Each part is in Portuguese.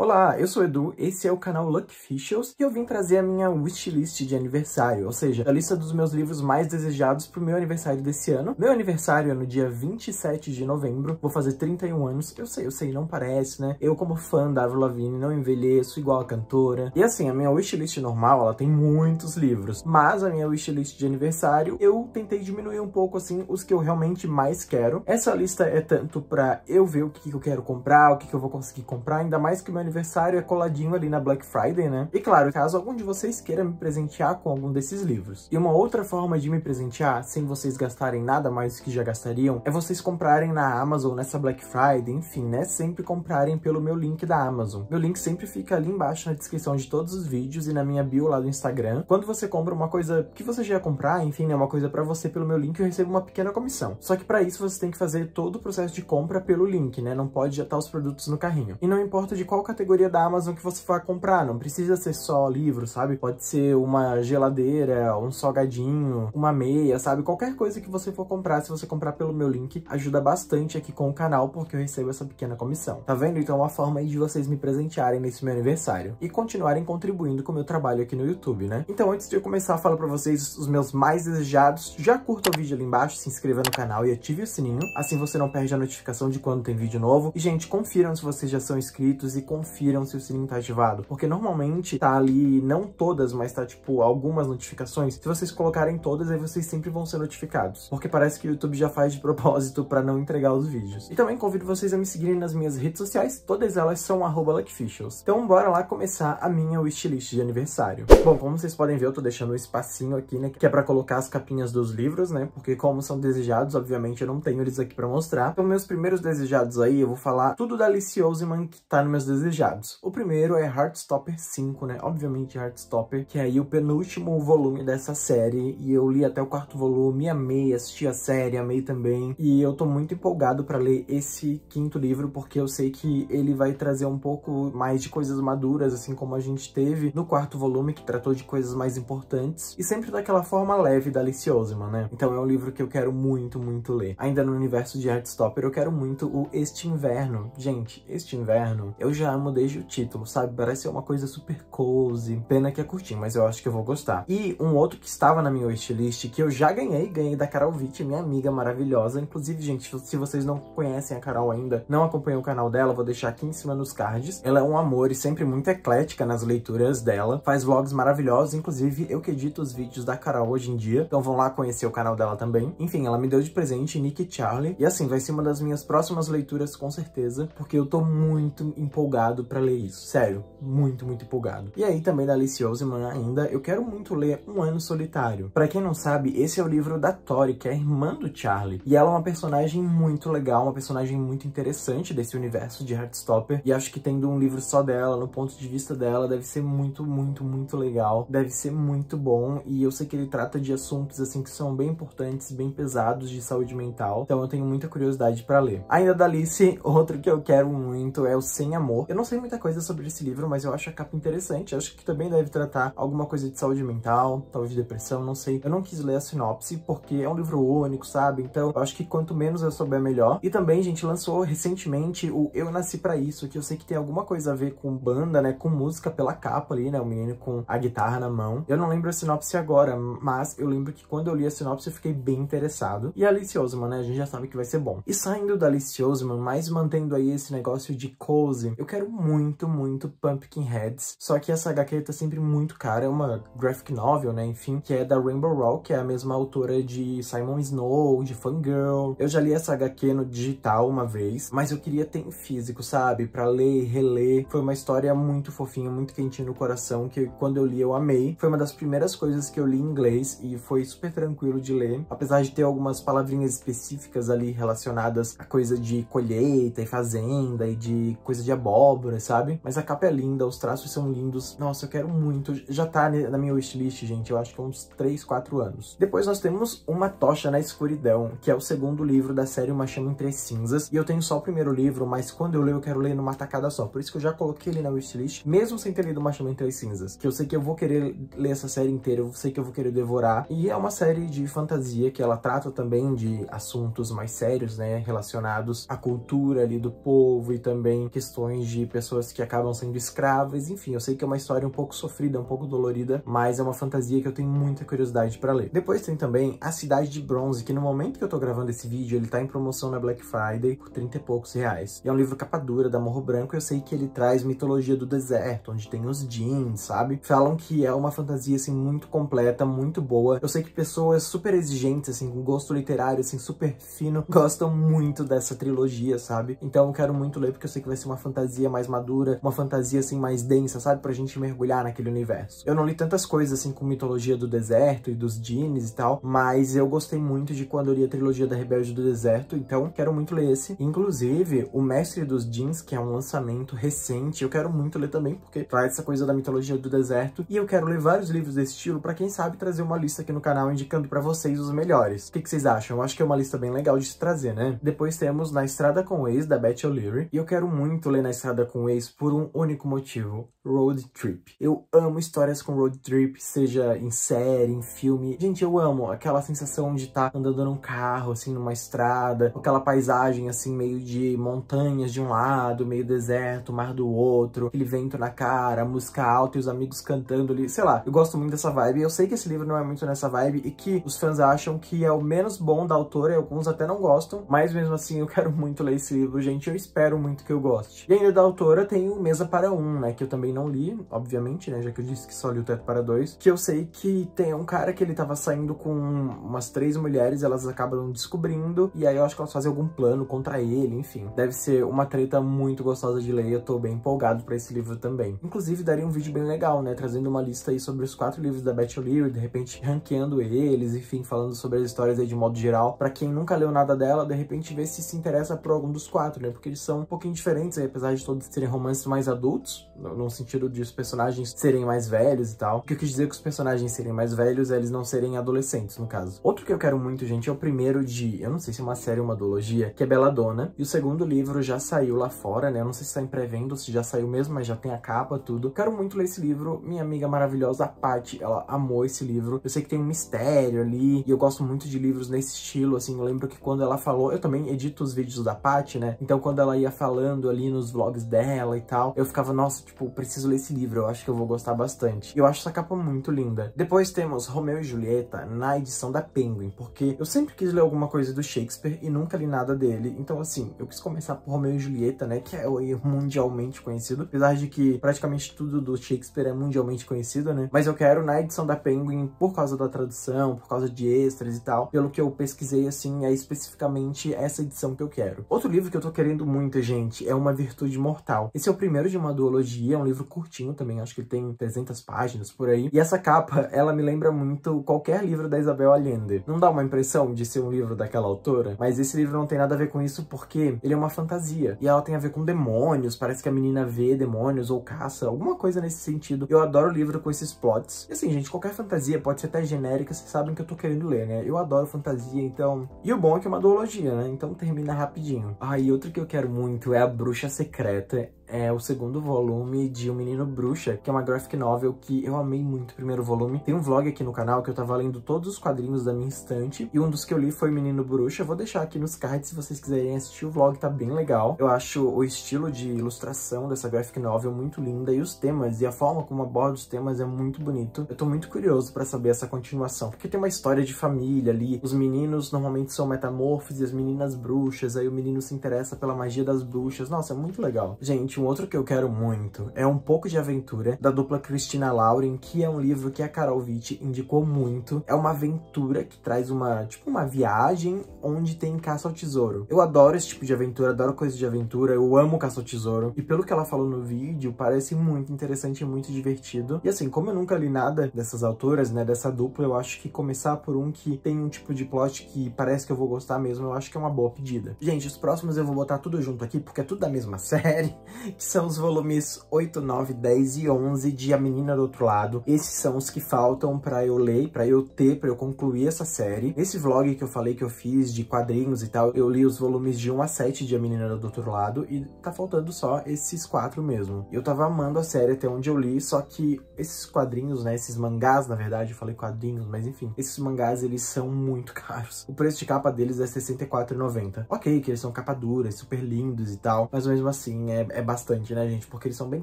Olá, eu sou Edu, esse é o canal Luck Fishels e eu vim trazer a minha wishlist de aniversário, ou seja, a lista dos meus livros mais desejados pro meu aniversário desse ano. Meu aniversário é no dia 27 de novembro, vou fazer 31 anos, eu sei, eu sei, não parece, né? Eu como fã da Avril Lavigne não envelheço igual a cantora. E assim, a minha wishlist normal, ela tem muitos livros, mas a minha wishlist de aniversário, eu tentei diminuir um pouco, assim, os que eu realmente mais quero. Essa lista é tanto pra eu ver o que, que eu quero comprar, o que, que eu vou conseguir comprar, ainda mais que meu aniversário é coladinho ali na Black Friday, né? E claro, caso algum de vocês queira me presentear com algum desses livros. E uma outra forma de me presentear, sem vocês gastarem nada mais do que já gastariam, é vocês comprarem na Amazon, nessa Black Friday, enfim, né? Sempre comprarem pelo meu link da Amazon. Meu link sempre fica ali embaixo na descrição de todos os vídeos e na minha bio lá do Instagram. Quando você compra uma coisa que você já ia comprar, enfim, né? Uma coisa pra você pelo meu link, eu recebo uma pequena comissão. Só que pra isso você tem que fazer todo o processo de compra pelo link, né? Não pode já estar os produtos no carrinho. E não importa de qual categoria categoria da Amazon que você for comprar, não precisa ser só livro, sabe? Pode ser uma geladeira, um salgadinho, uma meia, sabe? Qualquer coisa que você for comprar, se você comprar pelo meu link, ajuda bastante aqui com o canal, porque eu recebo essa pequena comissão. Tá vendo? Então é uma forma aí de vocês me presentearem nesse meu aniversário e continuarem contribuindo com o meu trabalho aqui no YouTube, né? Então antes de eu começar a falar pra vocês os meus mais desejados, já curta o vídeo ali embaixo, se inscreva no canal e ative o sininho, assim você não perde a notificação de quando tem vídeo novo. E gente, confiram se vocês já são inscritos e com confiram se o sininho tá ativado. Porque normalmente tá ali, não todas, mas tá tipo algumas notificações. Se vocês colocarem todas, aí vocês sempre vão ser notificados. Porque parece que o YouTube já faz de propósito pra não entregar os vídeos. E também convido vocês a me seguirem nas minhas redes sociais, todas elas são luckficials. Então bora lá começar a minha wishlist de aniversário. Bom, como vocês podem ver, eu tô deixando um espacinho aqui, né, que é pra colocar as capinhas dos livros, né, porque como são desejados, obviamente eu não tenho eles aqui pra mostrar. Então meus primeiros desejados aí, eu vou falar tudo da Alice Oseman que tá nos meus desejos desejados. O primeiro é Heartstopper 5, né? Obviamente Heartstopper, que é aí o penúltimo volume dessa série. E eu li até o quarto volume, amei, assisti a série, amei também. E eu tô muito empolgado para ler esse quinto livro, porque eu sei que ele vai trazer um pouco mais de coisas maduras, assim como a gente teve no quarto volume, que tratou de coisas mais importantes. E sempre daquela forma leve da Alice Oseman, né? Então é um livro que eu quero muito, muito ler. Ainda no universo de Heartstopper, eu quero muito o Este Inverno. Gente, este inverno eu já mudei desde o título, sabe? Parece ser uma coisa super cozy. Pena que é curtinho, mas eu acho que eu vou gostar. E um outro que estava na minha wishlist, que eu já ganhei, ganhei da Carol Vitt, minha amiga maravilhosa. Inclusive, gente, se vocês não conhecem a Carol ainda, não acompanham o canal dela, vou deixar aqui em cima nos cards. Ela é um amor e sempre muito eclética nas leituras dela. Faz vlogs maravilhosos, inclusive eu que edito os vídeos da Carol hoje em dia. Então vão lá conhecer o canal dela também. Enfim, ela me deu de presente Nick Charlie. E assim, vai ser uma das minhas próximas leituras com certeza, porque eu tô muito empolgado empolgado para ler isso, sério, muito, muito empolgado. E aí também da Alice Oseman ainda, eu quero muito ler Um Ano Solitário. Para quem não sabe, esse é o livro da Tori, que é a irmã do Charlie, e ela é uma personagem muito legal, uma personagem muito interessante desse universo de Heartstopper, e acho que tendo um livro só dela, no ponto de vista dela, deve ser muito, muito, muito legal, deve ser muito bom, e eu sei que ele trata de assuntos assim que são bem importantes, bem pesados de saúde mental, então eu tenho muita curiosidade para ler. Ainda da Alice, outro que eu quero muito é o Sem Amor. Eu não sei muita coisa sobre esse livro, mas eu acho a capa interessante. Acho que também deve tratar alguma coisa de saúde mental, talvez depressão, não sei. Eu não quis ler a sinopse, porque é um livro único, sabe? Então, eu acho que quanto menos eu souber, melhor. E também, gente, lançou recentemente o Eu Nasci para Isso, que eu sei que tem alguma coisa a ver com banda, né? Com música pela capa ali, né? O menino com a guitarra na mão. Eu não lembro a sinopse agora, mas eu lembro que quando eu li a sinopse, eu fiquei bem interessado. E a Alice Oseman, né? A gente já sabe que vai ser bom. E saindo da Alice Oseman, mas mantendo aí esse negócio de cozy, eu quero muito muito, muito Pumpkinheads, só que essa HQ tá sempre muito cara, é uma graphic novel, né, enfim, que é da Rainbow Row, que é a mesma autora de Simon Snow, de Fangirl. Eu já li essa HQ no digital uma vez, mas eu queria ter em físico, sabe, pra ler e reler. Foi uma história muito fofinha, muito quentinha no coração, que quando eu li eu amei. Foi uma das primeiras coisas que eu li em inglês e foi super tranquilo de ler, apesar de ter algumas palavrinhas específicas ali relacionadas a coisa de colheita e fazenda e de coisa de abóbora, sabe? Mas a capa é linda, os traços são lindos. Nossa, eu quero muito. Já tá na minha wishlist, gente, eu acho que há é uns 3, 4 anos. Depois nós temos Uma Tocha na Escuridão, que é o segundo livro da série Uma Chama Entre Cinzas. E eu tenho só o primeiro livro, mas quando eu leio, eu quero ler numa tacada só. Por isso que eu já coloquei ele na wishlist, mesmo sem ter lido Uma Chama Entre Cinzas. Que eu sei que eu vou querer ler essa série inteira, eu sei que eu vou querer devorar. E é uma série de fantasia que ela trata também de assuntos mais sérios, né? Relacionados à cultura ali do povo e também questões de pessoas que acabam sendo escravas, enfim, eu sei que é uma história um pouco sofrida, um pouco dolorida, mas é uma fantasia que eu tenho muita curiosidade para ler. Depois tem também A Cidade de Bronze, que no momento que eu tô gravando esse vídeo, ele tá em promoção na Black Friday por 30 e poucos reais. E é um livro capa dura, da Morro Branco, eu sei que ele traz mitologia do deserto, onde tem os jeans, sabe? Falam que é uma fantasia, assim, muito completa, muito boa. Eu sei que pessoas super exigentes, assim, com gosto literário, assim, super fino, gostam muito dessa trilogia, sabe? Então eu quero muito ler, porque eu sei que vai ser uma fantasia fantasia mais madura, uma fantasia assim mais densa, sabe? Pra gente mergulhar naquele universo. Eu não li tantas coisas assim com mitologia do deserto e dos jeans e tal, mas eu gostei muito de quando eu li a trilogia da Rebelde do Deserto, então quero muito ler esse. Inclusive, O Mestre dos Jeans, que é um lançamento recente, eu quero muito ler também, porque traz essa coisa da mitologia do deserto, e eu quero ler vários livros desse estilo para quem sabe trazer uma lista aqui no canal indicando para vocês os melhores. O que, que, vocês acham? Eu acho que é uma lista bem legal de se trazer, né? Depois temos Na Estrada com o Ex, da Beth O'Leary, e eu quero muito ler Na Estrada casada com um ex por um único motivo: road trip. Eu amo histórias com road trip, seja em série, em filme. Gente, eu amo aquela sensação de estar tá andando num carro, assim, numa estrada, aquela paisagem, assim, meio de montanhas de um lado, meio deserto, mar do outro, aquele vento na cara, música alta e os amigos cantando ali. Sei lá, eu gosto muito dessa vibe. Eu sei que esse livro não é muito nessa vibe e que os fãs acham que é o menos bom da autora e alguns até não gostam, mas mesmo assim eu quero muito ler esse livro, gente. Eu espero muito que eu goste. E ainda dá autora tem o Mesa para Um, né? Que eu também não li, obviamente, né? Já que eu disse que só li o Teto para Dois. Que eu sei que tem um cara que ele tava saindo com umas três mulheres, elas acabam descobrindo, e aí eu acho que elas fazem algum plano contra ele, enfim. Deve ser uma treta muito gostosa de ler e eu tô bem empolgado pra esse livro também. Inclusive, daria um vídeo bem legal, né? Trazendo uma lista aí sobre os quatro livros da Beth O'Leary, de repente ranqueando eles, enfim, falando sobre as histórias aí de modo geral. Pra quem nunca leu nada dela, de repente ver se se interessa por algum dos quatro, né? Porque eles são um pouquinho diferentes aí, apesar de todo de serem romances mais adultos, no, sentido de os personagens serem mais velhos e tal. O que eu quis dizer é que os personagens serem mais velhos é eles não serem adolescentes, no caso. Outro que eu quero muito, gente, é o primeiro de, eu não sei se é uma série ou uma duologia, que é Bela Dona. E o segundo livro já saiu lá fora, né? Eu não sei se tá em pré-venda ou se já saiu mesmo, mas já tem a capa, tudo. Quero muito ler esse livro. Minha amiga maravilhosa, a Paty, ela amou esse livro. Eu sei que tem um mistério ali, e eu gosto muito de livros nesse estilo, assim. Eu lembro que quando ela falou, eu também edito os vídeos da Paty, né? Então quando ela ia falando ali nos vlogs dela e tal. Eu ficava, nossa, tipo, preciso ler esse livro, eu acho que eu vou gostar bastante. Eu acho essa capa muito linda. Depois temos Romeu e Julieta na edição da Penguin, porque eu sempre quis ler alguma coisa do Shakespeare e nunca li nada dele. Então, assim, eu quis começar por Romeu e Julieta, né, que é mundialmente conhecido, apesar de que praticamente tudo do Shakespeare é mundialmente conhecido, né? Mas eu quero na edição da Penguin por causa da tradução, por causa de extras e tal. Pelo que eu pesquisei, assim, é especificamente essa edição que eu quero. Outro livro que eu tô querendo muito, gente, é Uma Virtude Mortal Imortal. Esse é o primeiro de uma duologia, é um livro curtinho também, acho que ele tem 300 páginas por aí. E essa capa, ela me lembra muito qualquer livro da Isabel Allende. Não dá uma impressão de ser um livro daquela autora, mas esse livro não tem nada a ver com isso porque ele é uma fantasia. E ela tem a ver com demônios, parece que a menina vê demônios ou caça, alguma coisa nesse sentido. Eu adoro livro com esses plots. E assim, gente, qualquer fantasia pode ser até genérica, vocês sabem que eu tô querendo ler, né? Eu adoro fantasia, então... E o bom é que é uma duologia, né? Então termina rapidinho. Ah, e outra que eu quero muito é A Bruxa Secreta. était é o segundo volume de O Menino Bruxa, que é uma graphic novel que eu amei muito o primeiro volume. Tem um vlog aqui no canal que eu tava lendo todos os quadrinhos da minha estante, e um dos que eu li foi Menino Bruxa. Vou deixar aqui nos cards se vocês quiserem assistir o vlog, tá bem legal. Eu acho o estilo de ilustração dessa graphic novel muito linda, e os temas, e a forma como aborda os temas é muito bonito. Eu tô muito curioso pra saber essa continuação, porque tem uma história de família ali, os meninos normalmente são metamorfos e as meninas bruxas, aí o menino se interessa pela magia das bruxas. Nossa, é muito legal. Gente, um outro que eu quero muito é Um Pouco de Aventura, da dupla Cristina Lauren, que é um livro que a Carol Witt indicou muito. É uma aventura que traz uma, tipo, uma viagem onde tem caça ao tesouro. Eu adoro esse tipo de aventura, adoro coisas de aventura, eu amo caça ao tesouro. E pelo que ela falou no vídeo, parece muito interessante e muito divertido. E assim, como eu nunca li nada dessas autoras, né, dessa dupla, eu acho que começar por um que tem um tipo de plot que parece que eu vou gostar mesmo, eu acho que é uma boa pedida. Gente, os próximos eu vou botar tudo junto aqui, porque é tudo da mesma série que são os volumes 8, 9, 10 e 11 de A Menina do Outro Lado. Esses são os que faltam pra eu ler, pra eu ter, pra eu concluir essa série. Esse vlog que eu falei que eu fiz de quadrinhos e tal, eu li os volumes de 1 a 7 de A Menina do Outro Lado e tá faltando só esses quatro mesmo. Eu tava amando a série até onde eu li, só que esses quadrinhos, né, esses mangás, na verdade, eu falei quadrinhos, mas enfim, esses mangás, eles são muito caros. O preço de capa deles é R$64,90. Ok, que eles são capa dura, super lindos e tal, mas mesmo assim é, é bastante bastante, né, gente? Porque eles são bem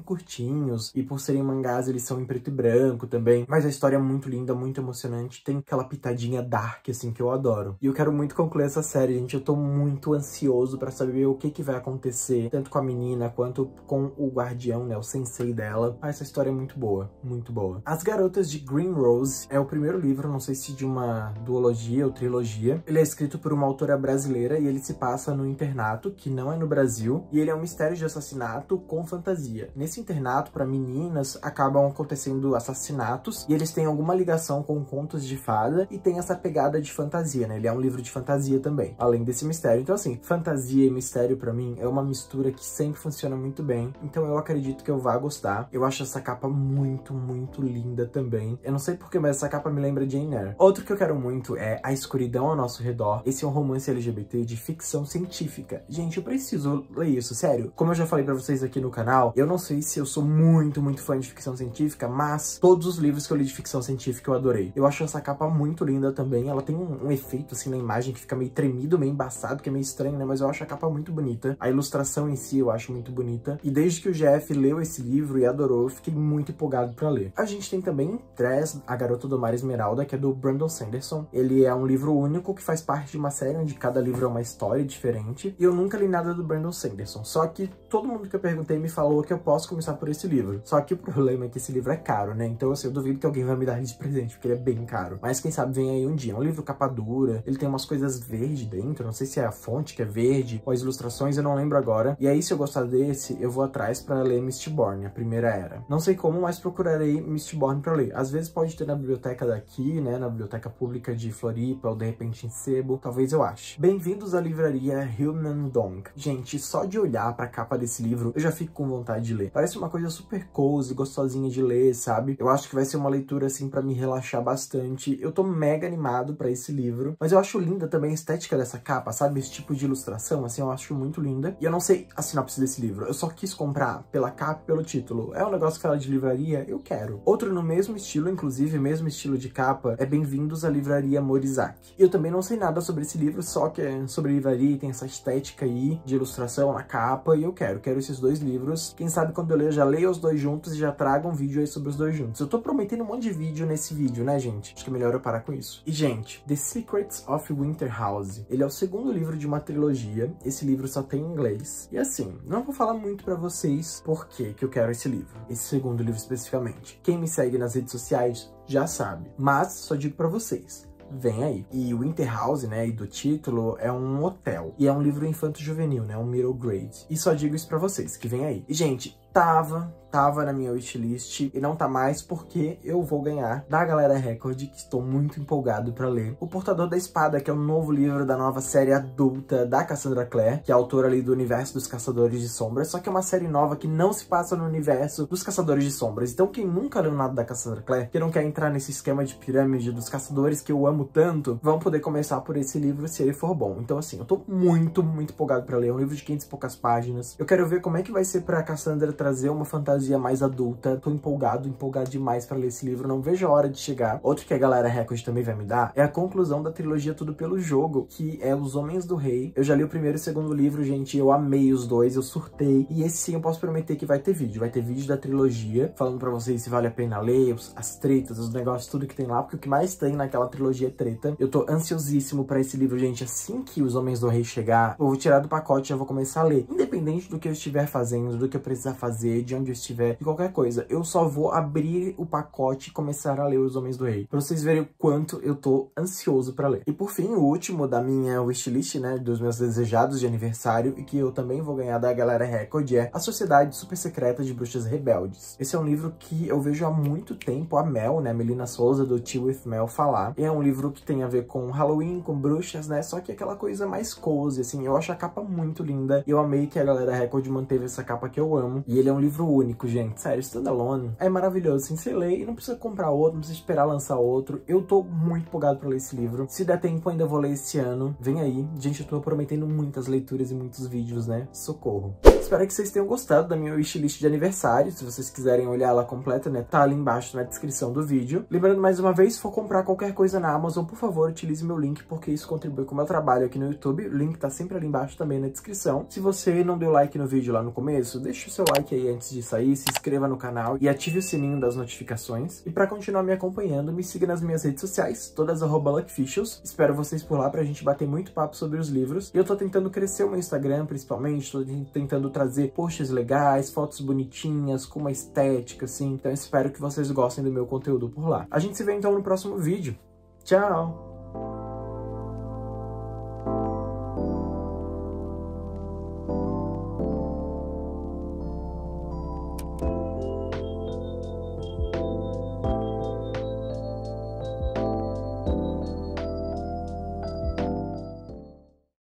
curtinhos e por serem mangás, eles são em preto e branco também. Mas a história é muito linda, muito emocionante. Tem aquela pitadinha dark, assim, que eu adoro. E eu quero muito concluir essa série, gente. Eu tô muito ansioso pra saber o que que vai acontecer, tanto com a menina quanto com o guardião, né, o sensei dela. mas ah, essa história é muito boa, muito boa. As Garotas de Green Rose é o primeiro livro, não sei se de uma duologia ou trilogia. Ele é escrito por uma autora brasileira e ele se passa no internato, que não é no Brasil, e ele é um mistério de assassinato internato com fantasia. Nesse internato, para meninas, acabam acontecendo assassinatos e eles têm alguma ligação com contos de fada e tem essa pegada de fantasia, né? Ele é um livro de fantasia também, além desse mistério. Então, assim, fantasia e mistério para mim é uma mistura que sempre funciona muito bem. Então, eu acredito que eu vá gostar. Eu acho essa capa muito, muito linda também. Eu não sei porquê, mas essa capa me lembra de Eyre. Outro que eu quero muito é A Escuridão ao Nosso Redor. Esse é um romance LGBT de ficção científica. Gente, eu preciso ler isso, sério. Como eu já falei para vocês vocês aqui no canal, eu não sei se eu sou muito, muito fã de ficção científica, mas todos os livros que eu li de ficção científica eu adorei. Eu acho essa capa muito linda também, ela tem um, um efeito assim na imagem que fica meio tremido, meio embaçado, que é meio estranho, né? Mas eu acho a capa muito bonita, a ilustração em si eu acho muito bonita. E desde que o GF leu esse livro e adorou, eu fiquei muito empolgado pra ler. A gente tem também Tress, A Garota do Mar Esmeralda, que é do Brandon Sanderson. Ele é um livro único que faz parte de uma série onde cada livro é uma história diferente. E eu nunca li nada do Brandon Sanderson, só que todo mundo que eu perguntei me falou que eu posso começar por esse livro. Só que o problema é que esse livro é caro, né? Então, assim, eu duvido que alguém vai me dar ele de presente, porque ele é bem caro. Mas quem sabe vem aí um dia. É um livro capa dura, ele tem umas coisas verdes dentro, não sei se é a fonte que é verde ou as ilustrações, eu não lembro agora. E aí, se eu gostar desse, eu vou atrás para ler Mistborn, a primeira era. Não sei como, mas procurarei Mistborn para ler. Às vezes pode ter na biblioteca daqui, né? Na biblioteca pública de Floripa ou de repente em Sebo, talvez eu ache. Bem-vindos à livraria Human Dong. Gente, só de olhar para a capa desse livro livro, eu já fico com vontade de ler. Parece uma coisa super cozy, gostosinha de ler, sabe? Eu acho que vai ser uma leitura, assim, para me relaxar bastante. Eu tô mega animado para esse livro, mas eu acho linda também a estética dessa capa, sabe? Esse tipo de ilustração, assim, eu acho muito linda. E eu não sei a sinopse desse livro, eu só quis comprar pela capa pelo título. É um negócio que fala é de livraria? Eu quero. Outro no mesmo estilo, inclusive, mesmo estilo de capa, é Bem-vindos à Livraria Morizaki. Eu também não sei nada sobre esse livro, só que é sobre livraria e tem essa estética aí de ilustração na capa, e eu quero, quero esse esses dois livros. Quem sabe quando eu ler, já leio os dois juntos e já traga um vídeo aí sobre os dois juntos. Eu tô prometendo um monte de vídeo nesse vídeo, né, gente? Acho que é melhor eu parar com isso. E, gente, The Secrets of Winter House. Ele é o segundo livro de uma trilogia. Esse livro só tem em inglês. E assim, não vou falar muito pra vocês por que que eu quero esse livro. Esse segundo livro especificamente. Quem me segue nas redes sociais já sabe. Mas só digo pra vocês vem aí. E o Winterhouse, né, e do título, é um hotel. E é um livro infanto-juvenil, né, um middle grade. E só digo isso pra vocês, que vem aí. E, gente, tava tava na minha wishlist e não tá mais porque eu vou ganhar da Galera Record, que estou muito empolgado para ler. O Portador da Espada, que é o novo livro da nova série adulta da Cassandra Clare, que é autora ali do universo dos Caçadores de Sombras, só que é uma série nova que não se passa no universo dos Caçadores de Sombras. Então quem nunca leu nada da Cassandra Clare, que não quer entrar nesse esquema de pirâmide dos caçadores que eu amo tanto, vão poder começar por esse livro se ele for bom. Então assim, eu tô muito, muito empolgado para ler. É um livro de 500 e poucas páginas. Eu quero ver como é que vai ser pra Cassandra trazer uma fantasia dramaturgia mais adulta. Tô empolgado, empolgado demais para ler esse livro, não vejo a hora de chegar. Outro que a galera recorde também vai me dar é a conclusão da trilogia Tudo Pelo Jogo, que é Os Homens do Rei. Eu já li o primeiro e o segundo livro, gente, eu amei os dois, eu surtei. E esse sim eu posso prometer que vai ter vídeo, vai ter vídeo da trilogia, falando para vocês se vale a pena ler, as tretas, os negócios, tudo que tem lá, porque o que mais tem naquela trilogia é treta. Eu tô ansiosíssimo para esse livro, gente, assim que Os Homens do Rei chegar, eu vou tirar do pacote e já vou começar a ler. Independente do que eu estiver fazendo, do que eu precisar fazer, de onde eu estiver tiver de qualquer coisa. Eu só vou abrir o pacote e começar a ler Os Homens do Rei, pra vocês verem o quanto eu tô ansioso pra ler. E por fim, o último da minha wishlist, né, dos meus desejados de aniversário, e que eu também vou ganhar da Galera Record, é A Sociedade Super Secreta de Bruxas Rebeldes. Esse é um livro que eu vejo há muito tempo a Mel, né, Melina Souza, do Tio With Mel, falar. E é um livro que tem a ver com Halloween, com bruxas, né, só que é aquela coisa mais cozy, assim, eu acho a capa muito linda, e eu amei que a Galera Record manteve essa capa que eu amo, e ele é um livro único, único, gente. Sério, Standalone é, é maravilhoso. Assim, você lê e não precisa comprar outro, não precisa esperar lançar outro. Eu tô muito empolgado pra ler esse livro. Se der tempo, ainda vou ler esse ano. Vem aí. Gente, eu tô prometendo muitas leituras e muitos vídeos, né? Socorro. Espero que vocês tenham gostado da minha wishlist de aniversário. Se vocês quiserem olhar ela completa, né? Tá ali embaixo na descrição do vídeo. Lembrando mais uma vez, se for comprar qualquer coisa na Amazon, por favor, utilize meu link, porque isso contribui com o meu trabalho aqui no YouTube. O link tá sempre ali embaixo também na descrição. Se você não deu like no vídeo lá no começo, deixa o seu like aí antes de sair aí, se inscreva no canal e ative o sininho das notificações. E para continuar me acompanhando, me siga nas minhas redes sociais, todas arroba Luckficials. Espero vocês por lá pra gente bater muito papo sobre os livros. E eu tô tentando crescer o meu Instagram, principalmente, tô tentando trazer posts legais, fotos bonitinhas, com uma estética, assim. Então espero que vocês gostem do meu conteúdo por lá. A gente se vê então no próximo vídeo. Tchau!